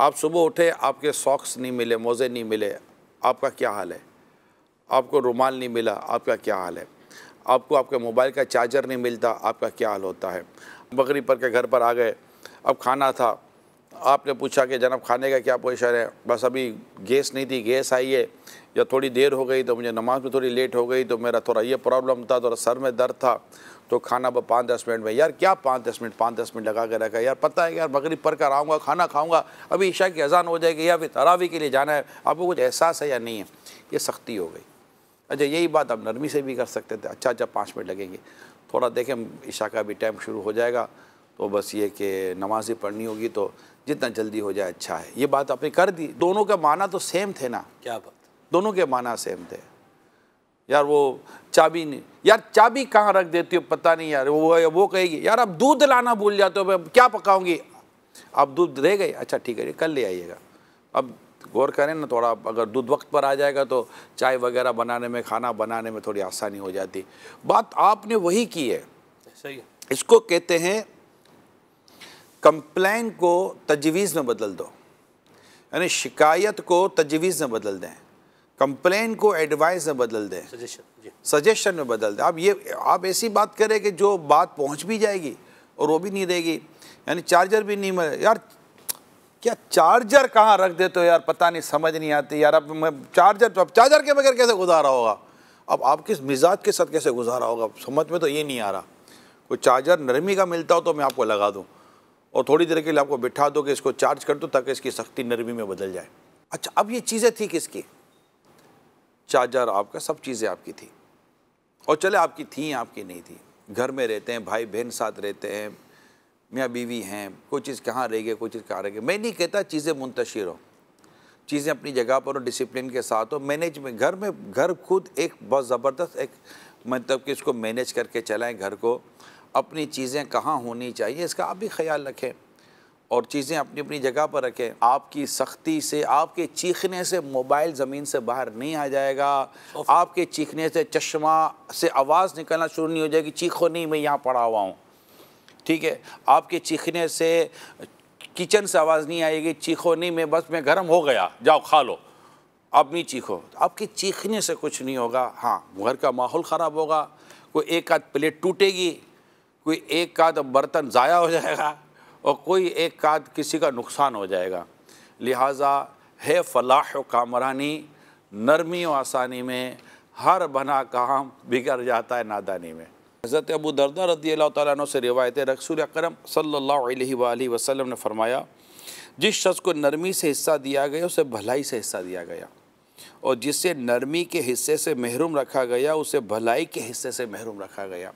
आप सुबह उठे आपके सॉक्स नहीं मिले मोज़े नहीं मिले आपका क्या हाल है आपको रुमाल नहीं मिला आपका क्या हाल है आपको आपके मोबाइल का चार्जर नहीं मिलता आपका क्या हाल होता है बकरी पर के घर पर आ गए अब खाना था आपने पूछा कि जनाब खाने का क्या पोजिशन है बस अभी गैस नहीं थी गैस आई है या थोड़ी देर हो गई तो मुझे नमाज में थोड़ी लेट हो गई तो मेरा थोड़ा ये प्रॉब्लम था थोड़ा सर में दर्द था तो खाना ब पाँच दस मिनट में यार क्या पाँच दस मिनट पाँच दस मिनट लगा के रखा यार पता है यार मगरब पढ़ कर आऊँगा खाना खाऊँगा अभी ईशा की अजान हो जाएगी या फिर तरावी के लिए जाना है आपको कुछ एहसास है या नहीं है ये सख्ती हो गई अच्छा यही बात आप नरमी से भी कर सकते थे अच्छा अच्छा पाँच मिनट लगेंगे थोड़ा देखें ईशा का भी टाइम शुरू हो जाएगा तो बस ये कि नमाजी पढ़नी होगी तो जितना जल्दी हो जाए अच्छा है ये बात आपने कर दी दोनों का माना तो सेम थे ना क्या बात दोनों के माना सेम थे यार वो चाबी नहीं यार चाबी कहाँ रख देती हो पता नहीं यार वो वो कहेगी यार अब दूध लाना भूल जाते हो क्या पकाऊंगी आप दूध रह गए अच्छा ठीक है कल ले आइएगा अब गौर करें ना थोड़ा अगर दूध वक्त पर आ जाएगा तो चाय वगैरह बनाने में खाना बनाने में थोड़ी आसानी हो जाती बात आपने वही की है सही है इसको कहते हैं कंप्लेन को तजवीज़ में बदल दो यानी शिकायत को तजवीज़ में बदल दें कंप्लेन को एडवाइस में बदल दें सजेशन सजेशन में बदल दें आप ये आप ऐसी बात करें कि जो बात पहुंच भी जाएगी और वो भी नहीं रहेगी यानी चार्जर भी नहीं मिले यार क्या चार्जर कहाँ रख देते हो यार पता नहीं समझ नहीं आती यार अब मैं चार्जर तो अब चार्जर के बगैर कैसे गुजारा होगा अब आप किस मिजाज के साथ कैसे गुजारा होगा समझ में तो ये नहीं आ रहा कोई चार्जर नरमी का मिलता हो तो मैं आपको लगा दूँ और थोड़ी देर के लिए आपको बिठा दो कि इसको चार्ज कर दो ताकि इसकी सख्ती नरमी में बदल जाए अच्छा अब ये चीज़ें थी किसकी चार्जर आपका सब चीज़ें आपकी थी और चले आपकी थी आपकी नहीं थी घर में रहते हैं भाई बहन साथ रहते हैं मियाँ बीवी हैं कोई चीज़ कहाँ रह गई कोई चीज़ कहाँ रह गई मैं नहीं कहता चीज़ें मुंतशिर हो चीज़ें अपनी जगह पर हो डिसिप्लिन के साथ हो मैनेज में घर में घर खुद एक बहुत ज़बरदस्त एक मतलब कि इसको मैनेज करके चलाएं घर को अपनी चीज़ें कहाँ होनी चाहिए इसका आप भी ख्याल रखें और चीज़ें अपनी अपनी जगह पर रखें आपकी सख्ती से आपके चीखने से मोबाइल ज़मीन से बाहर नहीं आ जाएगा आपके चीखने से चश्मा से आवाज़ निकलना शुरू नहीं हो जाएगी चीखो नहीं मैं यहाँ पड़ा हुआ हूँ ठीक है आपके चीखने से किचन से आवाज़ नहीं आएगी चीखो नहीं मैं बस मैं गर्म हो गया जाओ खा लो अब नहीं चीखो आपके चीखने से कुछ नहीं होगा हाँ घर का माहौल ख़राब होगा कोई एक आध प्लेट टूटेगी कोई एक आध बर्तन ज़ाया हो जाएगा और कोई एक काद किसी का नुकसान हो जाएगा लिहाजा है फलाह व कामरानी नरमी व आसानी में हर बना काम बिगड़ जाता है नादानी में हज़रत अबू दरदा रदी अल्लाह से रिवायत रसूल अक्रम सल्ला ने फरमाया जिस शख्स को नरमी से हिस्सा दिया गया उसे भलाई से हिस्सा दिया गया और जिसे नरमी के हिस्से से महरूम रखा गया उसे भलाई के हिस्से से महरूम रखा गया